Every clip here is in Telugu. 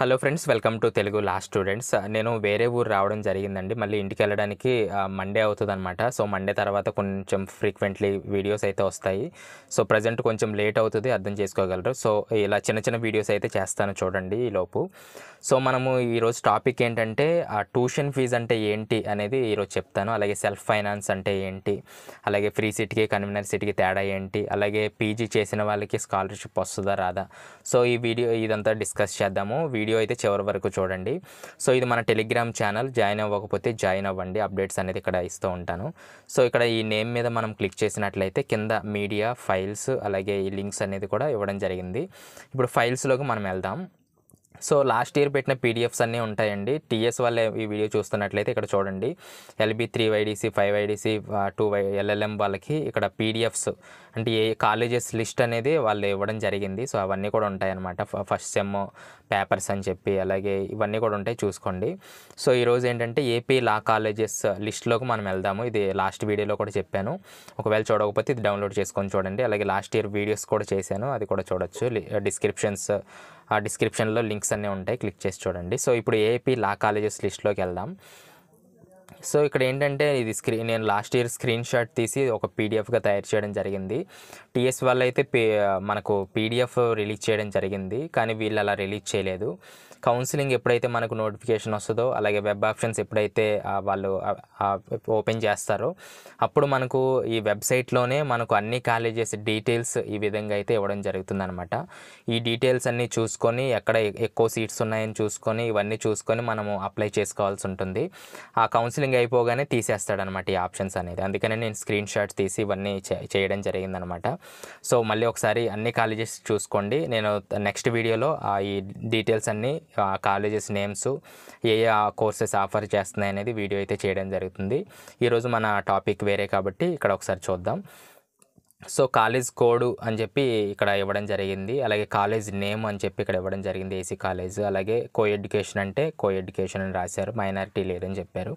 hello friends welcome to Telugu last students నేను వేరే ఊరు రావడం జరిగిందండి మళ్ళీ ఇంటికి వెళ్ళడానికి మండే అవుతుందన్నమాట సో మండే తర్వాత కొంచెం ఫ్రీక్వెంట్లీ వీడియోస్ అయితే వస్తాయి సో ప్రజెంట్ కొంచెం లేట్ అవుతుంది అర్థం చేసుకోగలరు సో ఇలా చిన్న చిన్న వీడియోస్ అయితే చేస్తాను చూడండి ఈలోపు సో మనము ఈరోజు టాపిక్ ఏంటంటే ఆ ట్యూషన్ ఫీజ్ అంటే ఏంటి అనేది ఈరోజు చెప్తాను అలాగే సెల్ఫ్ ఫైనాన్స్ అంటే ఏంటి అలాగే ఫ్రీ సిటీకి కన్వీనర్ సిటీకి తేడా ఏంటి అలాగే పీజీ చేసిన వాళ్ళకి స్కాలర్షిప్ వస్తుందా రాదా సో ఈ వీడియో ఇదంతా డిస్కస్ చేద్దాము వీడియో అయితే చివరి వరకు చూడండి సో ఇది మన టెలిగ్రామ్ ఛానల్ జాయిన్ అవ్వకపోతే జాయిన్ అవ్వండి అప్డేట్స్ అనేది ఇక్కడ ఇస్తూ ఉంటాను సో ఇక్కడ ఈ నేమ్ మీద మనం క్లిక్ చేసినట్లయితే కింద మీడియా ఫైల్స్ అలాగే ఈ లింక్స్ అనేది కూడా ఇవ్వడం జరిగింది ఇప్పుడు ఫైల్స్లోకి మనం వెళ్దాం సో లాస్ట్ ఇయర్ పెట్టిన పీడిఎఫ్స్ అన్నీ ఉంటాయండి టీఎస్ వాళ్ళే ఈ వీడియో చూస్తున్నట్లయితే ఇక్కడ చూడండి LB three YDC five IDC two Y LLM వాళ్ళకి ఇక్కడ పీడిఎఫ్స్ అంటే ఏ కాలేజెస్ లిస్ట్ అనేది వాళ్ళు ఇవ్వడం జరిగింది సో అవన్నీ కూడా ఉంటాయన్నమాట ఫస్ట్ సెమ్ పేపర్స్ అని చెప్పి అలాగే ఇవన్నీ కూడా ఉంటాయి చూసుకోండి సో ఈరోజు ఏంటంటే ఏపీ లా కాలేజెస్ లిస్ట్లోకి మనం వెళ్దాము ఇది లాస్ట్ వీడియోలో కూడా చెప్పాను ఒకవేళ చూడకపోతే ఇది డౌన్లోడ్ చేసుకొని చూడండి అలాగే లాస్ట్ ఇయర్ వీడియోస్ కూడా చేశాను అది కూడా చూడొచ్చు డిస్క్రిప్షన్స్ ఆ డిస్క్రిప్షన్లో లింక్స్ అన్నీ ఉంటాయి క్లిక్ చేసి చూడండి సో ఇప్పుడు ఏపీ లా కాలేజెస్ లిస్ట్లోకి వెళ్దాం సో ఇక్కడ ఏంటంటే ఇది స్క్రీన్ నేను లాస్ట్ ఇయర్ స్క్రీన్ షాట్ తీసి ఒక పీడిఎఫ్గా తయారు చేయడం జరిగింది టీఎస్ వాళ్ళు అయితే మనకు పీడిఎఫ్ రిలీజ్ చేయడం జరిగింది కానీ వీళ్ళు అలా రిలీజ్ చేయలేదు కౌన్సిలింగ్ ఎప్పుడైతే మనకు నోటిఫికేషన్ వస్తుందో అలాగే వెబ్ ఆప్షన్స్ ఎప్పుడైతే వాళ్ళు ఓపెన్ చేస్తారో అప్పుడు మనకు ఈ వెబ్సైట్లోనే మనకు అన్ని కాలేజెస్ డీటెయిల్స్ ఈ విధంగా అయితే ఇవ్వడం జరుగుతుందనమాట ఈ డీటెయిల్స్ అన్నీ చూసుకొని ఎక్కడ ఎక్కువ సీట్స్ ఉన్నాయని చూసుకొని ఇవన్నీ చూసుకొని మనము అప్లై చేసుకోవాల్సి ఉంటుంది ఆ కౌన్సిలింగ్ అయిపోగానే తీసేస్తాడనమాట ఈ ఆప్షన్స్ అనేది అందుకనే నేను స్క్రీన్ షాట్స్ తీసి ఇవన్నీ చేయడం జరిగిందనమాట సో మళ్ళీ ఒకసారి అన్ని కాలేజెస్ చూసుకోండి నేను నెక్స్ట్ వీడియోలో ఈ డీటెయిల్స్ అన్నీ ఆ కాలేజెస్ నేమ్స్ ఏ కోర్సెస్ ఆఫర్ చేస్తున్నాయి అనేది వీడియో అయితే చేయడం జరుగుతుంది ఈరోజు మన టాపిక్ వేరే కాబట్టి ఇక్కడ ఒకసారి చూద్దాం సో కాలేజ్ కోడ్ అని చెప్పి ఇక్కడ ఇవ్వడం జరిగింది అలాగే కాలేజ్ నేమ్ అని చెప్పి ఇక్కడ ఇవ్వడం జరిగింది ఏసీ కాలేజ్ అలాగే కో ఎడ్యుకేషన్ అంటే కో ఎడ్యుకేషన్ అని రాశారు మైనారిటీ లేదని చెప్పారు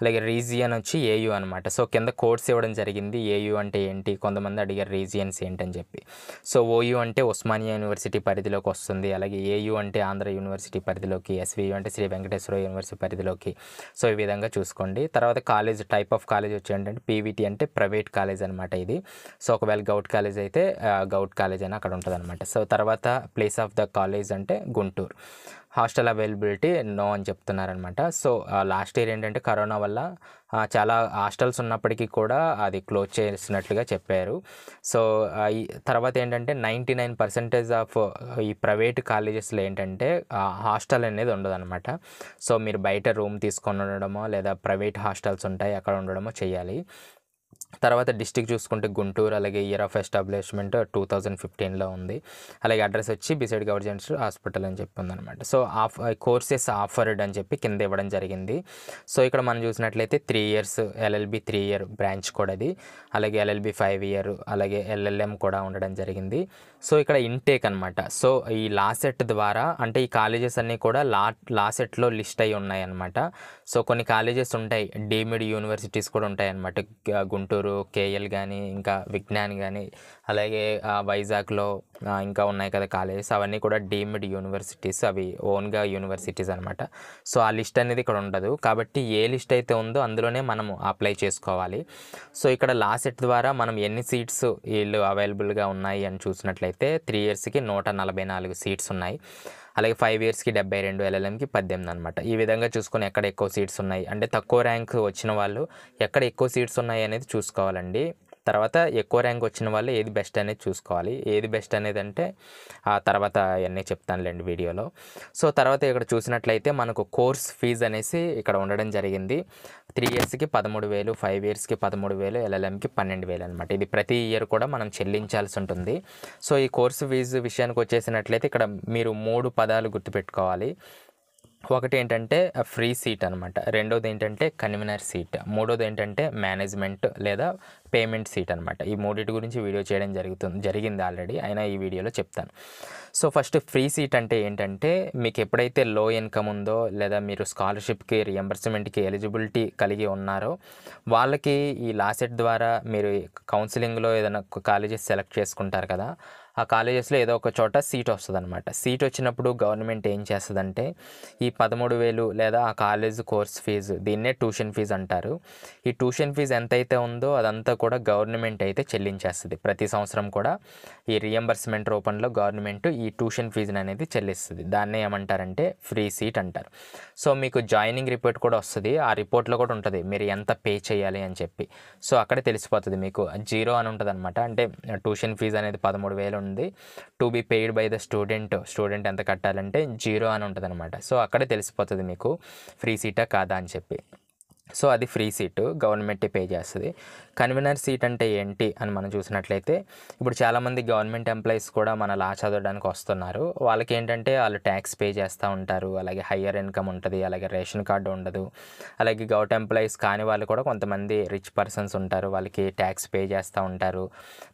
అలాగే రీజియన్ వచ్చి ఏయు అనమాట సో కింద కోడ్స్ ఇవ్వడం జరిగింది ఏయు అంటే ఏంటి కొంతమంది అడిగారు రీజియన్స్ ఏంటని చెప్పి సో ఓయు అంటే ఉస్మానియా యూనివర్సిటీ పరిధిలోకి వస్తుంది అలాగే ఏయు అంటే ఆంధ్ర యూనివర్సిటీ పరిధిలోకి ఎస్వి అంటే శ్రీ వెంకటేశ్వర యూనివర్సిటీ పరిధిలోకి సో ఈ విధంగా చూసుకోండి తర్వాత కాలేజ్ టైప్ ఆఫ్ కాలేజ్ వచ్చి ఏంటంటే పీవీటీ అంటే ప్రైవేట్ కాలేజ్ అనమాట ఇది సో ఒకవేళ గౌట్ కాలేజ్ అయితే గౌట్ కాలేజ్ అని అక్కడ ఉంటుంది అనమాట సో తర్వాత ప్లేస్ ఆఫ్ ద కాలేజ్ అంటే గుంటూరు హాస్టల్ అవైలబిలిటీ నో అని చెప్తున్నారనమాట సో లాస్ట్ ఇయర్ ఏంటంటే కరోనా వల్ల చాలా హాస్టల్స్ ఉన్నప్పటికీ కూడా అది క్లోజ్ చేసినట్లుగా చెప్పారు సో తర్వాత ఏంటంటే నైంటీ నైన్ పర్సెంటేజ్ ఆఫ్ ఈ ప్రైవేట్ కాలేజెస్లో ఏంటంటే హాస్టల్ అనేది ఉండదన్నమాట సో మీరు బయట రూమ్ తీసుకొని ఉండడమో లేదా ప్రైవేట్ హాస్టల్స్ ఉంటాయి అక్కడ ఉండడమో చేయాలి తర్వాత డిస్టిక్ చూసుకుంటే గుంటూరు అలాగే year of establishment two thousand ఫిఫ్టీన్లో ఉంది అలాగే అడ్రస్ వచ్చి బిసైడ్ గవర్నమెంట్ హాస్పిటల్ అని చెప్పి ఉందన్నమాట సో ఆఫ్ కోర్సెస్ ఆఫర్డ్ అని చెప్పి కింద ఇవ్వడం జరిగింది సో ఇక్కడ మనం చూసినట్లయితే three years LLB three year branch కూడా అది అలాగే ఎల్ఎల్బి ఫైవ్ ఇయర్ అలాగే ఎల్ఎల్ఎం కూడా ఉండడం జరిగింది సో ఇక్కడ ఇంటేక్ అనమాట సో ఈ లాసెట్ ద్వారా అంటే ఈ కాలేజెస్ అన్నీ కూడా లా లాసెట్లో లిస్ట్ అయి ఉన్నాయి అనమాట సో కొన్ని కాలేజెస్ ఉంటాయి డీమిడ్ యూనివర్సిటీస్ కూడా ఉంటాయి అనమాట గుంటూరు గుంటూరు కేఎల్ కానీ ఇంకా విజ్ఞాన్ కానీ అలాగే వైజాగ్లో ఇంకా ఉన్నాయి కదా కాలేజెస్ అవన్నీ కూడా డీమ్డ్ యూనివర్సిటీస్ అవి ఓన్గా యూనివర్సిటీస్ అనమాట సో ఆ లిస్ట్ అనేది ఇక్కడ ఉండదు కాబట్టి ఏ లిస్ట్ అయితే ఉందో అందులోనే మనము అప్లై చేసుకోవాలి సో ఇక్కడ సెట్ ద్వారా మనం ఎన్ని సీట్స్ వీళ్ళు అవైలబుల్గా ఉన్నాయి అని చూసినట్లయితే త్రీ ఇయర్స్కి నూట నలభై నాలుగు సీట్స్ ఉన్నాయి అలాగే ఫైవ్ ఇయర్స్కి డెబ్బై రెండు ఎల్ఎల్ఎంకి పద్దెనిమిది అనమాట ఈ విధంగా చూసుకొని ఎక్కడ ఎక్కువ సీట్స్ ఉన్నాయి అంటే తక్కువ ర్యాంక్ వచ్చిన వాళ్ళు ఎక్కడ ఎక్కువ సీట్స్ ఉన్నాయి అనేది చూసుకోవాలండి తర్వాత ఎక్కువ ర్యాంక్ వచ్చిన వాళ్ళు ఏది బెస్ట్ అనేది చూసుకోవాలి ఏది బెస్ట్ అనేది అంటే ఆ తర్వాత అవన్నీ చెప్తానులేండి వీడియోలో సో తర్వాత ఇక్కడ చూసినట్లయితే మనకు కోర్స్ ఫీజు అనేసి ఇక్కడ ఉండడం జరిగింది త్రీ ఇయర్స్కి పదమూడు వేలు ఫైవ్ ఇయర్స్కి పదమూడు వేలు ఎల్ఎల్ఎంకి పన్నెండు వేలు అనమాట ఇది ప్రతి ఇయర్ కూడా మనం చెల్లించాల్సి ఉంటుంది సో ఈ కోర్సు ఫీజు విషయానికి వచ్చేసినట్లయితే ఇక్కడ మీరు మూడు పదాలు గుర్తుపెట్టుకోవాలి ఒకటి ఏంటంటే ఫ్రీ సీట్ అనమాట రెండోది ఏంటంటే కన్వీనర్ సీట్ మూడోది ఏంటంటే మేనేజ్మెంట్ లేదా పేమెంట్ సీట్ అనమాట ఈ మూడింటి గురించి వీడియో చేయడం జరుగుతుంది జరిగింది ఆల్రెడీ అయినా ఈ వీడియోలో చెప్తాను సో ఫస్ట్ ఫ్రీ సీట్ అంటే ఏంటంటే మీకు ఎప్పుడైతే లో ఇన్కమ్ ఉందో లేదా మీరు స్కాలర్షిప్కి రియంబర్స్మెంట్కి ఎలిజిబిలిటీ కలిగి ఉన్నారో వాళ్ళకి ఈ లాసెట్ ద్వారా మీరు కౌన్సిలింగ్లో ఏదైనా కాలేజెస్ సెలెక్ట్ చేసుకుంటారు కదా ఆ కాలేజెస్లో ఏదో ఒక చోట సీట్ వస్తుంది అనమాట సీట్ వచ్చినప్పుడు గవర్నమెంట్ ఏం చేస్తుందంటే ఈ పదమూడు వేలు లేదా ఆ కాలేజ్ కోర్స్ ఫీజు దీన్నే ట్యూషన్ ఫీజు అంటారు ఈ ట్యూషన్ ఫీజు ఎంతైతే ఉందో అదంతా కూడా గవర్నమెంట్ అయితే చెల్లించేస్తుంది ప్రతి సంవత్సరం కూడా ఈ రియంబర్స్మెంట్ రూపంలో గవర్నమెంట్ ఈ ట్యూషన్ ఫీజుని అనేది చెల్లిస్తుంది దాన్నే ఏమంటారంటే ఫ్రీ సీట్ అంటారు సో మీకు జాయినింగ్ రిపోర్ట్ కూడా వస్తుంది ఆ రిపోర్ట్లో కూడా ఉంటుంది మీరు ఎంత పే చేయాలి అని చెప్పి సో అక్కడ తెలిసిపోతుంది మీకు జీరో అని ఉంటుంది అనమాట అంటే ట్యూషన్ ఫీజు అనేది పదమూడు వేలు ఉంది to be paid by the student student ఎంత కట్టాలంటే జీరో అని ఉంటుంది అనమాట సో అక్కడే తెలిసిపోతుంది మీకు ఫ్రీ సీటా కాదా అని చెప్పి సో అది ఫ్రీ సీటు గవర్నమెంటే పే చేస్తుంది కన్వీనర్ సీట్ అంటే ఏంటి అని మనం చూసినట్లయితే ఇప్పుడు చాలామంది గవర్నమెంట్ ఎంప్లాయీస్ కూడా మన లా చదవడానికి వస్తున్నారు వాళ్ళకి ఏంటంటే వాళ్ళు ట్యాక్స్ పే చేస్తూ ఉంటారు అలాగే హయ్యర్ ఇన్కమ్ ఉంటుంది అలాగే రేషన్ కార్డు ఉండదు అలాగే గవర్నమెంట్ ఎంప్లాయీస్ కాని వాళ్ళు కూడా కొంతమంది రిచ్ పర్సన్స్ ఉంటారు వాళ్ళకి ట్యాక్స్ పే చేస్తూ ఉంటారు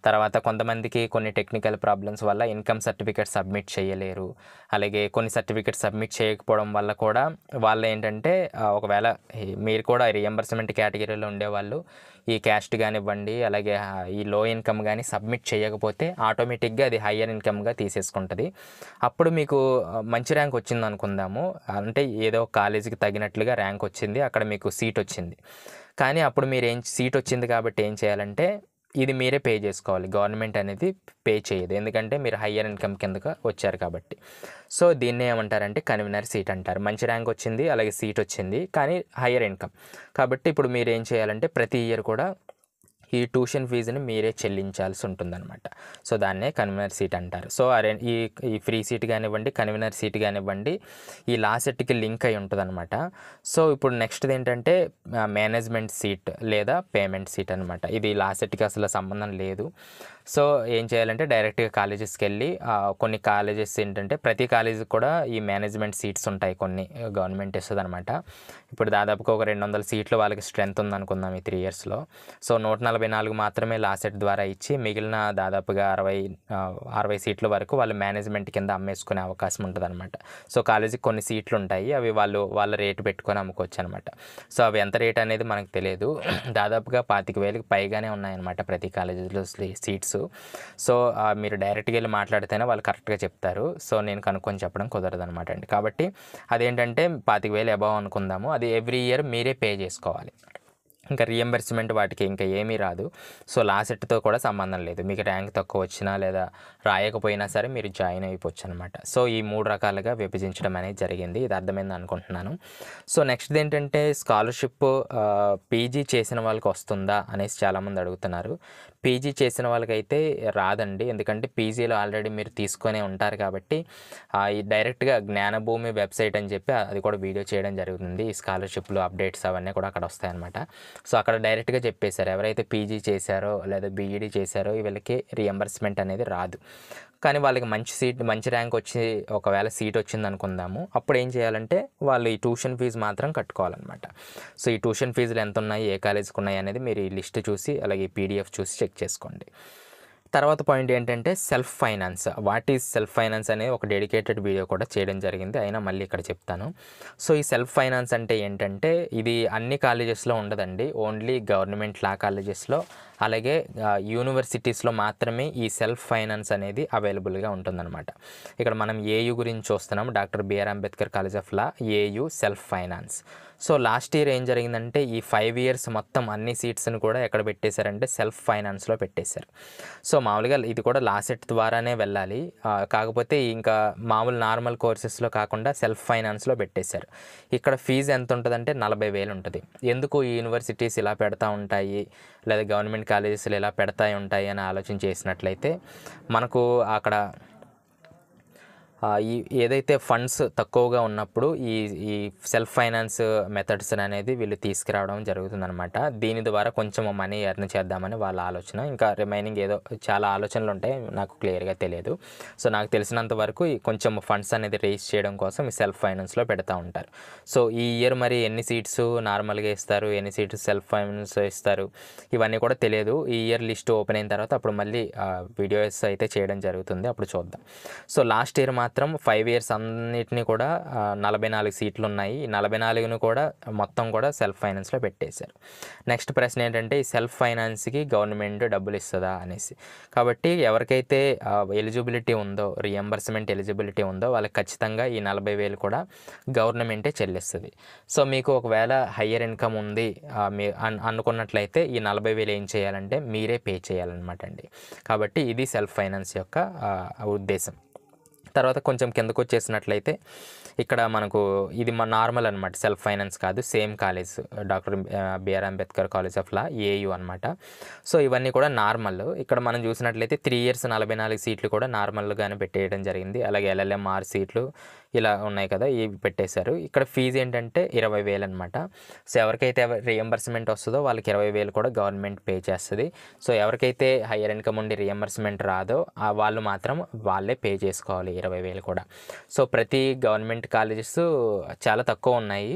తర్వాత కొంతమందికి కొన్ని టెక్నికల్ ప్రాబ్లమ్స్ వల్ల ఇన్కమ్ సర్టిఫికేట్ సబ్మిట్ చేయలేరు అలాగే కొన్ని సర్టిఫికేట్ సబ్మిట్ చేయకపోవడం వల్ల కూడా వాళ్ళు ఏంటంటే ఒకవేళ మీరు కూడా రియంబర్స్మెంట్ కేటగిరీలో ఉండేవాళ్ళు ఈ క్యాస్ట్ కానివ్వండి అలాగే ఈ లో ఇన్కమ్ కానీ సబ్మిట్ చేయకపోతే ఆటోమేటిక్గా అది హయ్యర్ ఇన్కమ్గా తీసేసుకుంటుంది అప్పుడు మీకు మంచి ర్యాంక్ వచ్చింది అనుకుందాము అంటే ఏదో కాలేజీకి తగినట్లుగా ర్యాంక్ వచ్చింది అక్కడ మీకు సీట్ వచ్చింది కానీ అప్పుడు మీరు ఏం సీట్ వచ్చింది కాబట్టి ఏం చేయాలంటే ఇది మీరే పే చేసుకోవాలి గవర్నమెంట్ అనేది పే చేయదు ఎందుకంటే మీరు హయ్యర్ ఇన్కమ్ కిందగా వచ్చారు కాబట్టి సో దీన్ని ఏమంటారంటే కన్వీనర్ సీట్ అంటారు మంచి ర్యాంక్ వచ్చింది అలాగే సీట్ వచ్చింది కానీ హయ్యర్ ఇన్కమ్ కాబట్టి ఇప్పుడు మీరు ఏం చేయాలంటే ప్రతి ఇయర్ కూడా ఈ ట్యూషన్ ఫీజుని మీరే చెల్లించాల్సి ఉంటుందన్నమాట సో దాన్నే కన్వీనర్ సీట్ అంటారు సో అరే ఈ ఈ ఫ్రీ సీట్ కానివ్వండి కన్వీనర్ సీట్ కానివ్వండి ఈ లా సెట్కి లింక్ అయి ఉంటుందన్నమాట సో ఇప్పుడు నెక్స్ట్ ఏంటంటే మేనేజ్మెంట్ సీట్ లేదా పేమెంట్ సీట్ అనమాట ఇది లా సెట్కి అసలు సంబంధం లేదు సో ఏం చేయాలంటే డైరెక్ట్గా కాలేజెస్కి వెళ్ళి కొన్ని కాలేజెస్ ఏంటంటే ప్రతి కాలేజీకి కూడా ఈ మేనేజ్మెంట్ సీట్స్ ఉంటాయి కొన్ని గవర్నమెంట్ ఇస్తుంది అనమాట ఇప్పుడు దాదాపుగా ఒక రెండు వందల సీట్లు వాళ్ళకి స్ట్రెంత్ ఉందనుకుందాం ఈ త్రీ ఇయర్స్లో సో నూట నలభై నాలుగు మాత్రమే లాసెట్ ద్వారా ఇచ్చి మిగిలిన దాదాపుగా అరవై అరవై సీట్ల వరకు వాళ్ళు మేనేజ్మెంట్ కింద అమ్మేసుకునే అవకాశం ఉంటుంది అనమాట సో కాలేజీకి కొన్ని సీట్లు ఉంటాయి అవి వాళ్ళు వాళ్ళ రేటు పెట్టుకొని అమ్ముకోవచ్చు అనమాట సో అవి ఎంత రేట్ అనేది మనకు తెలియదు దాదాపుగా పాతిక వేలకు పైగానే ఉన్నాయన్నమాట ప్రతి కాలేజీలో సీట్స్ తెలుసు సో మీరు డైరెక్ట్గా వెళ్ళి మాట్లాడితేనే వాళ్ళు కరెక్ట్గా చెప్తారు సో నేను కనుక్కొని చెప్పడం కుదరదు అనమాట అండి కాబట్టి అదేంటంటే పాతిక వేలు అబౌవ్ అనుకుందాము అది ఎవ్రీ ఇయర్ మీరే పే చేసుకోవాలి ఇంకా రియంబర్స్మెంట్ వాటికి ఇంకా ఏమీ రాదు సో లాసెట్తో కూడా సంబంధం లేదు మీకు ర్యాంక్ తక్కువ వచ్చినా లేదా రాయకపోయినా సరే మీరు జాయిన్ అయిపోవచ్చు అనమాట సో ఈ మూడు రకాలుగా విభజించడం అనేది జరిగింది ఇది అర్థమైంది అనుకుంటున్నాను సో నెక్స్ట్ ఏంటంటే స్కాలర్షిప్ పీజీ చేసిన వాళ్ళకి వస్తుందా అనేసి చాలామంది అడుగుతున్నారు పీజీ చేసిన వాళ్ళకైతే రాదండి ఎందుకంటే పీజీలో ఆల్రెడీ మీరు తీసుకొని ఉంటారు కాబట్టి డైరెక్ట్గా జ్ఞానభూమి వెబ్సైట్ అని చెప్పి అది కూడా వీడియో చేయడం జరుగుతుంది ఈ స్కాలర్షిప్లు అప్డేట్స్ అవన్నీ కూడా అక్కడ వస్తాయన్నమాట సో అక్కడ డైరెక్ట్గా చెప్పేశారు ఎవరైతే పీజీ చేశారో లేదా బీఈడీ చేశారో వీళ్ళకి రియంబర్స్మెంట్ అనేది రాదు కానీ వాళ్ళకి మంచి సీట్ మంచి ర్యాంక్ వచ్చి ఒకవేళ సీట్ వచ్చింది అనుకుందాము అప్పుడు ఏం చేయాలంటే వాళ్ళు ఈ ట్యూషన్ ఫీజు మాత్రం కట్టుకోవాలన్నమాట సో ఈ ట్యూషన్ ఫీజులు ఎంత ఉన్నాయి ఏ కాలేజీకి ఉన్నాయి అనేది మీరు ఈ లిస్ట్ చూసి అలాగే పీడిఎఫ్ చూసి చెక్ చేసుకోండి తర్వాత పాయింట్ ఏంటంటే self finance what is self finance అనేది ఒక డెడికేటెడ్ వీడియో కూడా చేయడం జరిగింది అయినా మళ్ళీ ఇక్కడ చెప్తాను సో ఈ సెల్ఫ్ ఫైనాన్స్ అంటే ఏంటంటే ఇది అన్ని కాలేజెస్లో ఉండదండి ఓన్లీ గవర్నమెంట్ లా కాలేజెస్లో అలాగే యూనివర్సిటీస్లో మాత్రమే ఈ సెల్ఫ్ ఫైనాన్స్ అనేది అవైలబుల్గా ఉంటుందన్నమాట ఇక్కడ మనం ఏయు గురించి చూస్తున్నాం doctor BR Ambedkar college of law AU self finance so last year ఏం జరిగిందంటే ఈ ఫైవ్ ఇయర్స్ మొత్తం అన్ని సీట్స్ని కూడా ఎక్కడ పెట్టేశారంటే సెల్ఫ్ ఫైనాన్స్లో పెట్టేశారు సో మామూలుగా ఇది కూడా లాసెట్ ద్వారానే వెళ్ళాలి కాకపోతే ఇంకా మామూలు నార్మల్ కోర్సెస్లో కాకుండా సెల్ఫ్ ఫైనాన్స్లో పెట్టేశారు ఇక్కడ ఫీజు ఎంత ఉంటుందంటే నలభై వేలు ఉంటుంది ఎందుకు ఈ యూనివర్సిటీస్ ఇలా పెడతా ఉంటాయి లేదా గవర్నమెంట్ కాలేజెస్లో ఇలా పెడతాయి ఉంటాయి అని ఆలోచన చేసినట్లయితే మనకు అక్కడ ఈ ఏదైతే ఫండ్స్ తక్కువగా ఉన్నప్పుడు ఈ ఈ సెల్ఫ్ ఫైనాన్స్ మెథడ్స్ అనేది వీళ్ళు తీసుకురావడం జరుగుతుందనమాట దీని ద్వారా కొంచెం మనీ ఎర్న్ చేద్దామని వాళ్ళ ఆలోచన ఇంకా రిమైనింగ్ ఏదో చాలా ఆలోచనలు ఉంటాయి నాకు క్లియర్గా తెలియదు సో నాకు తెలిసినంత వరకు కొంచెం ఫండ్స్ అనేది రేస్ చేయడం కోసం ఈ సెల్ఫ్ ఫైనాన్స్లో పెడతా ఉంటారు సో ఈ ఇయర్ మరి ఎన్ని సీట్స్ నార్మల్గా ఇస్తారు ఎన్ని సీట్స్ సెల్ఫ్ ఫైనాన్స్ ఇస్తారు ఇవన్నీ కూడా తెలియదు ఈ ఇయర్ లిస్ట్ ఓపెన్ అయిన తర్వాత అప్పుడు మళ్ళీ వీడియోస్ అయితే చేయడం జరుగుతుంది అప్పుడు చూద్దాం సో లాస్ట్ ఇయర్ మా మాత్రం ఫైవ్ ఇయర్స్ అన్నిటిని కూడా నలభై నాలుగు సీట్లు ఉన్నాయి నలభై నాలుగును కూడా మొత్తం కూడా సెల్ఫ్ ఫైనాన్స్లో పెట్టేశారు నెక్స్ట్ ప్రశ్న ఏంటంటే ఈ సెల్ఫ్ ఫైనాన్స్కి గవర్నమెంట్ డబ్బులు ఇస్తుందా అనేసి కాబట్టి ఎవరికైతే ఎలిజిబిలిటీ ఉందో రియంబర్స్మెంట్ ఎలిజిబిలిటీ ఉందో వాళ్ళకి ఖచ్చితంగా ఈ నలభై వేలు కూడా గవర్నమెంటే చెల్లిస్తుంది సో మీకు ఒకవేళ హయ్యర్ ఇన్కమ్ ఉంది మీ అనుకున్నట్లయితే ఈ నలభై వేలు ఏం చేయాలంటే మీరే పే చేయాలన్నమాట అండి కాబట్టి ఇది సెల్ఫ్ ఫైనాన్స్ యొక్క ఉద్దేశం తర్వాత కొంచెం కిందకు వచ్చేసినట్లయితే ఇక్కడ మనకు ఇది మన నార్మల్ అనమాట సెల్ఫ్ ఫైనాన్స్ కాదు same college doctor BR Ambedkar college of law AU అనమాట సో ఇవన్నీ కూడా నార్మల్ ఇక్కడ మనం చూసినట్లయితే త్రీ ఇయర్స్ నలభై నాలుగు సీట్లు కూడా నార్మల్గానే పెట్టేయడం జరిగింది అలాగే ఎల్ఎల్ఎంఆర్ సీట్లు ఇలా ఉన్నాయి కదా ఇవి పెట్టేశారు ఇక్కడ ఫీజు ఏంటంటే ఇరవై వేలు అనమాట సో ఎవరికైతే రియంబర్స్మెంట్ వస్తుందో వాళ్ళకి ఇరవై వేలు కూడా గవర్నమెంట్ పే చేస్తుంది సో ఎవరికైతే హయ్యర్ ఇన్కమ్ ఉండి రియంబర్స్మెంట్ రాదో వాళ్ళు మాత్రం వాళ్ళే పే చేసుకోవాలి ఇరవై వేలు కూడా సో ప్రతి గవర్నమెంట్ కాలేజెస్ చాలా తక్కువ ఉన్నాయి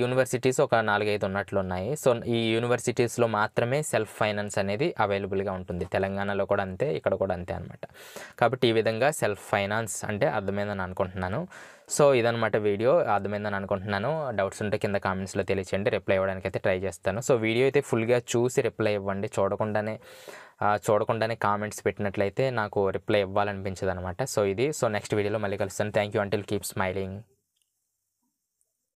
యూనివర్సిటీస్ ఒక నాలుగైదు ఉన్నట్లు ఉన్నాయి సో ఈ యూనివర్సిటీస్లో మాత్రమే సెల్ఫ్ ఫైనాన్స్ అనేది అవైలబుల్గా ఉంటుంది తెలంగాణలో కూడా అంతే ఇక్కడ కూడా అంతే అనమాట కాబట్టి ఈ విధంగా సెల్ఫ్ ఫైనాన్స్ అంటే అర్థమైందని అనుకుంటున్నాను సో ఇదనమాట వీడియో అర్థమైందని అనుకుంటున్నాను డౌట్స్ ఉంటే కింద కామెంట్స్లో తెలియచేయండి రిప్లై ఇవ్వడానికి అయితే ట్రై చేస్తాను సో వీడియో అయితే ఫుల్గా చూసి రిప్లై ఇవ్వండి చూడకుండానే చూడకుండానే కామెంట్స్ పెట్టినట్లయితే నాకు రిప్లై ఇవ్వాలనిపించదు అనమాట సో ఇది సో నెక్స్ట్ వీడియోలో మళ్ళీ కలుస్తాను thank you until keep smiling